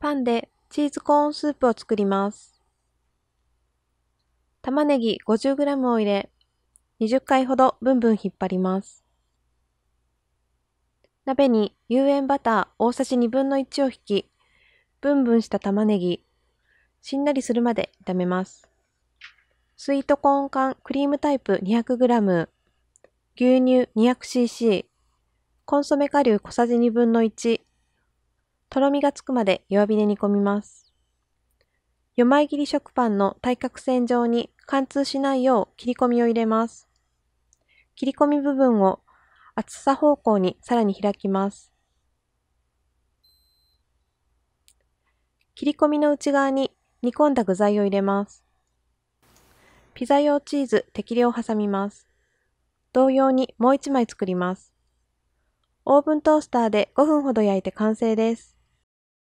パンでチーズコーンスープを作ります。玉ねぎ 50g を入れ、20回ほどブンブン引っ張ります。鍋に有塩バター大さじ2分の1を引き、ブンブンした玉ねぎ、しんなりするまで炒めます。スイートコーン缶クリームタイプ 200g、牛乳 200cc、コンソメ顆粒小さじ2分の1、とろみがつくまで弱火で煮込みます。4枚切り食パンの対角線上に貫通しないよう切り込みを入れます。切り込み部分を厚さ方向にさらに開きます。切り込みの内側に煮込んだ具材を入れます。ピザ用チーズ適量挟みます。同様にもう1枚作ります。オーブントースターで5分ほど焼いて完成です。